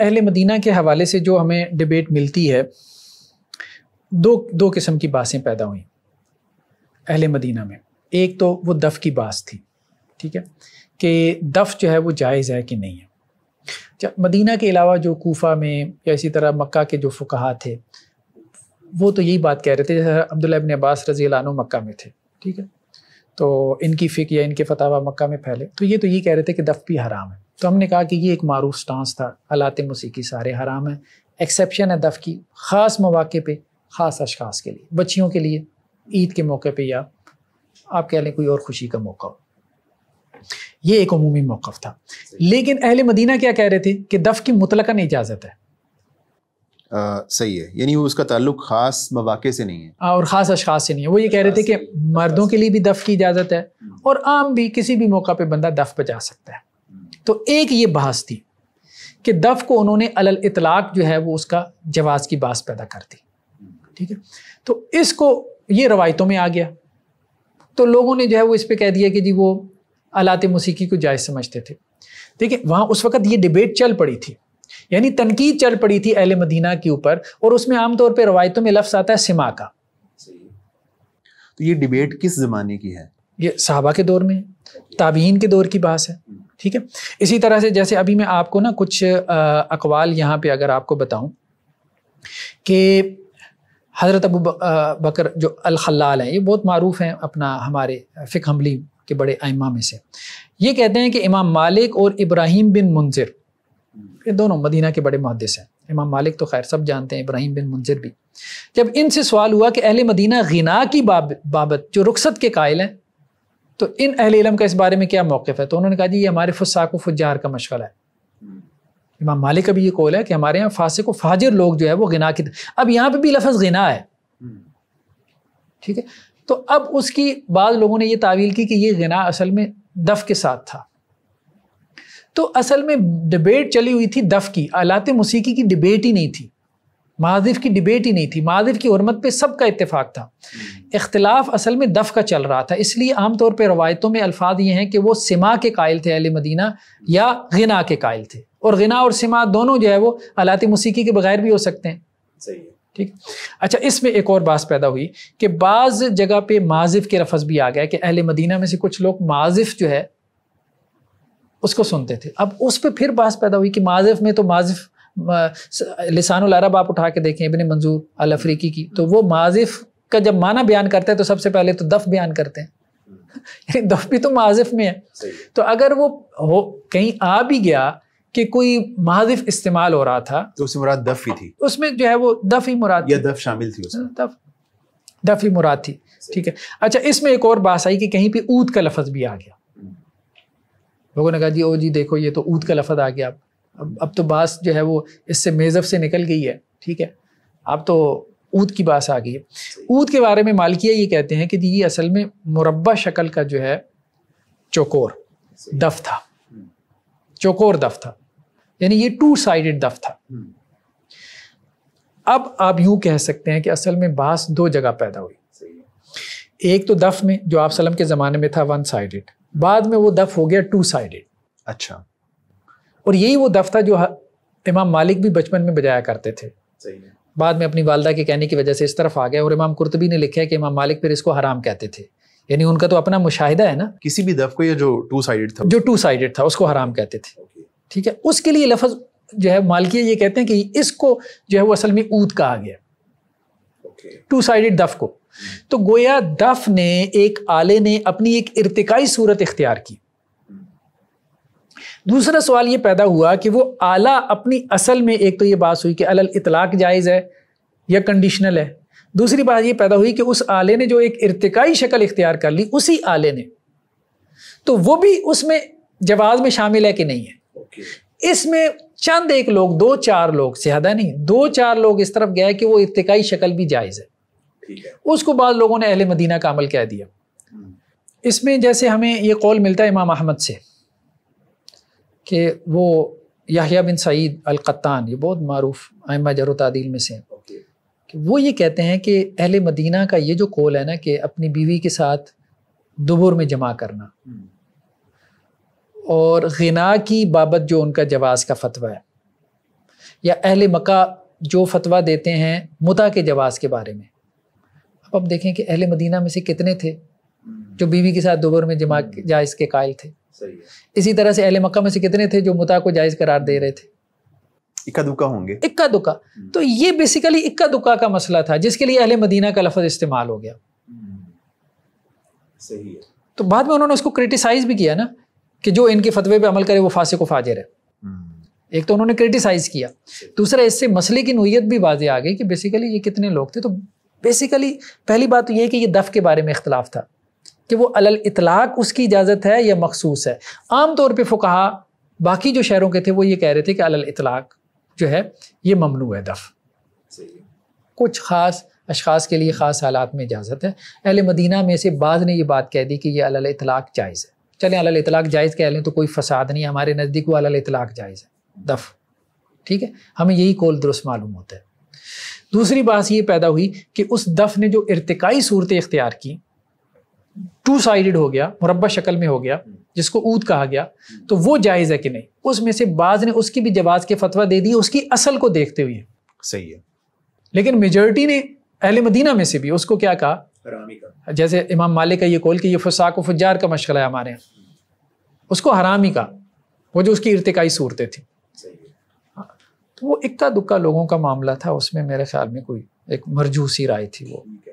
अहल मदीना के हवाले से जो हमें डिबेट मिलती है दो दो किस्म की बासें पैदा हुई अहल मदीना में एक तो वो दफ़ की बास थी ठीक है कि दफ़ जो है वो जायज़ है कि नहीं है अच्छा, मदीना के अलावा जो कोफा में या इसी तरह मक्का के जो फुकाहा थे वो तो यही बात कह रहे थे जैसे अब्दुल्ला इबन अब्बास रजी लानो मक्का में थे ठीक है तो इनकी फ़िक या इनके फतावा मक्का में फैले तो ये तो यही कह रहे थे कि दफ़ भी हराम है तो हमने कहा कि ये एक मारूफ स्टांस था अलात मौसीकी सारे हराम हैं एक्सेप्शन है दफ़ की ख़ास मौाक़े पर ख़ास अशखास के लिए बच्चियों के लिए ईद के मौके पर या आप कह लें कोई और खुशी का मौका हो ये एक अमूमी मौक़ था लेकिन अहल मदीना क्या कह रहे थे कि दफ़ की नहीं इजाज़त है आ, सही है यानी वो उसका ताल्लुक ख़ास मौाक़े से नहीं है आ, हाँ, और ख़ास अशास से नहीं है वो ये कह रहे थे कि मर्दों के लिए भी दफ़ की इजाज़त है हम्म। और आम भी किसी भी मौका पर बंदा दफ़ बजा सकता है तो एक ये बहस थी कि दफ़ को उन्होंने अलल इतलाक जो है वो उसका जवाज़ की बास पैदा कर दी ठीक है तो इसको ये रवायतों में आ गया तो लोगों ने जो है वो इस पर कह दिया कि जी वो अलात मौसीकी को जायज़ समझते थे ठीक है वहाँ उस वक़्त ये डिबेट चल पड़ी थी यानी तनकीद चल पड़ी थी अहल मदीना के ऊपर और उसमें आमतौर पर रवायतों में लफ्स आता है सिमा का तो ये डिबेट किस ज़माने की है ये साहबा के दौर में ताबीन के दौर की बात है ठीक है इसी तरह से जैसे अभी मैं आपको ना कुछ अकवाल यहाँ पे अगर आपको बताऊँ कि हज़रत अबू बकर जो अलखलाल हैं ये बहुत मरूफ़ हैं अपना हमारे फ़िक हमली के बड़े आइमा में से ये कहते हैं कि इमाम मालिक और इब्राहिम बिन मुंजिर ये दोनों मदीना के बड़े मुहदस हैं इमाम मालिक तो खैर सब जानते हैं इब्राहिम बिन मुंजिर भी जब इनसे सवाल हुआ कि अहल मदीना गना की बाब बाबत जो रुखसत के कायल हैं तो इन अहल इलम का इस बारे में क्या मौक़ है तो उन्होंने कहा जी ये हमारे फुसाक व फुजार का मशवरा है हम्म। इमाम मालिक का भी ये कौल है कि हमारे यहाँ फासिक व फाजिर लोग जो है वो गिना की अब यहाँ पर भी लफज गिना है हम्म। ठीक है तो अब उसकी बाद लोगों ने ये तावील की कि ये गिना असल में दफ़ के साथ था तो असल में डिबेट चली हुई थी दफ़ की आलाते मौसीकी की डिबेट ही नहीं थी महादिर की डिबेट ही नहीं थी महादिर की हरमत पे सबका इतफाक़ था हम्म। इख्तलाफ असल में दफ़ का चल रहा था इसलिए आम तौर पर रवायतों में अल्फाज ये हैं कि वो सिमा के कायल थे अल मदीना या गना के कायल थे और गना और सिमा दोनों जो है वो अलाते मौसीकी के बगैर भी हो सकते हैं सही है ठीक अच्छा इसमें एक और बात पैदा हुई कि बाज़ जगह पे माजिफ के रफज भी आ गया कि अहले मदीना में से कुछ लोग माजिफ जो है उसको सुनते थे अब उस पर फिर बात पैदा हुई कि माजिफ में तो माजिफ लिसान अरब आप उठा के देखें इबन मंजूर अल अफ्रीकी की तो वो माजिफ का जब माना बयान करते हैं तो सबसे पहले तो दफ बयान करते हैं हम्म। दफ भी तो माजिफ में है तो अगर वो हो कहीं आ भी गया कि कोई महाजिफ इस्तेमाल हो रहा था तो उसमें मुराद दफ ही थी उसमें जो है वो दफ ही मुराद या दफ शामिल थी उसमें हम्म, दफ दफ ही मुराद थी ठीक है अच्छा इसमें एक और बात आई कि कहीं पे ऊद का लफज भी आ गया हम्म। लोगों ने कहा जी ओ जी देखो ये तो ऊद का लफज आ गया अब अब तो बास जो है वो इससे मेज़ब से निकल गई है ठीक है अब तो ऊद की बास आ गई है ऊद के बारे में मालकिया ये कहते हैं कि ये असल में मुरबा शक्ल का जो है चौकोर दफ था चौकोर दफ था यानी ये टू साइडेड दफ था अब आप यूं कह सकते हैं कि असल में बास दो जगह पैदा हुई एक तो दफ में जो आप सलम के ज़माने में था वन साइडेड बाद में वो दफ हो गया टू साइडेड अच्छा और यही वो दफ था जो इमाम मालिक भी बचपन में बजाया करते थे बाद में अपनी वालदा के कहने की वजह से इस तरफ आ गया और इमाम कुर्तबी ने लिखा है कि इमाम मालिक फिर इसको हराम कहते थे यानी उनका तो अपना मुशाहिदा है ना किसी भी दफ को ये जो टू साइडेड था जो टू साइडेड था उसको हराम कहते थे ठीक है उसके लिए लफज जो है मालकिया ये कहते हैं कि इसको जो है वो असल में ऊद कहा गया टू साइडेड दफ को तो गोया दफ ने एक आले ने अपनी एक इरतिकाई सूरत इख्तियार की दूसरा सवाल ये पैदा हुआ कि वो आला अपनी असल में एक तो ये बात हुई कि अलल इतलाक जायज़ है या कंडीशनल है दूसरी बात ये पैदा हुई कि उस आले ने जो एक इरतकाई शक्ल इख्तियार कर ली उसी आले ने तो वो भी उसमें जवाब में शामिल है कि नहीं है इसमें चंद एक लोग दो चार लोग ज़्यादा नहीं दो चार लोग इस तरफ गए कि वो इरतिकाई शक्ल भी जायज़ है उसको बाद लोगों ने अहल मदीना का अमल कह दिया हम्म। इसमें जैसे हमें ये कौल मिलता है इमाम अहमद से कि वो याहिया बिन सईद अलक़त्तान ये बहुत मरूफ आयमा जर में से हैं okay. वो ये कहते हैं कि अहल मदीना का ये जो कौल है ना कि अपनी बीवी के साथ दुबुर में जमा करना हम्म। और गना की बाबत जो उनका जवाज़ का फतवा है या अहल मका जो फतवा देते हैं मुता के जवाज़ के बारे में अब देखें कि अहल मदीना में से कितने थे हम्म। जो बीवी के साथ दोबर में जमा हम्म। जायज़ के कायल थे इसी तरह से अहल मक्का में से कितने थे जो मुता को जायज़ करार दे रहे थे इक्का दुक्का होंगे इक्का दुक्का हम्म। तो ये बेसिकली इक्का दुक्का का मसला था जिसके लिए अहल मदीना का लफज इस्तेमाल हो गया हम्म। सही है तो बाद में उन्होंने उसको क्रिटिसाइज भी किया ना कि जो इनके फतवे पे अमल करे वो फासे को फाजिर है हम्म। एक तो उन्होंने क्रिटिसाइज किया दूसरा इससे मसले की नोयत भी वाजे आ गई कि बेसिकली ये कितने लोग थे तो बेसिकली पहली बात तो ये कि ये दफ़ के बारे में इख्तलाफ था कि वो अलल इतलाक उसकी इजाज़त है या मखसूस है आम तौर पर फुकाहा बाकी जो शहरों के थे वो ये कह रहे थे कि अलल इतलाक जो है ये ममनू है दफ़ कुछ ख़ास अशखास के लिए ख़ास हालात में इजाज़त है अहल मदीना में से बाद ने ये बात कह दी कि यह अलल इतलाक जायज़ है चले अलल इतलाक जायज़ कह लें तो कोई फ़साद नहीं है हमारे नज़दीक वो अलल इतलाक जायज़ है दफ़ ठीक है हमें यही कौल दुरुस्त मालूम होता है दूसरी बात ये पैदा हुई कि उस दफ़ ने जो इरतकाई सूरतें इख्तियार की टू साइडेड हो गया मुरबा शक्ल में हो गया हम्म। जिसको ऊद कहा गया तो वो जायज़ है कि नहीं उसमें से बाज ने उसकी भी जवाब के फतवा दे दी उसकी असल को देखते हुए सही है लेकिन मेजोरिटी ने अहल मदीना में से भी उसको क्या कहा जैसे इमाम मालिक का ये कौल कि ये फसाक फुजार का मशगला है हमारे यहाँ हम्म। उसको हराम ही कहा वो जो उसकी इरतकाई सूरतें थी हाँ, तो वो इक्का दुक्का लोगों का मामला था उसमें मेरे ख्याल में कोई एक मरजूसी राय थी वो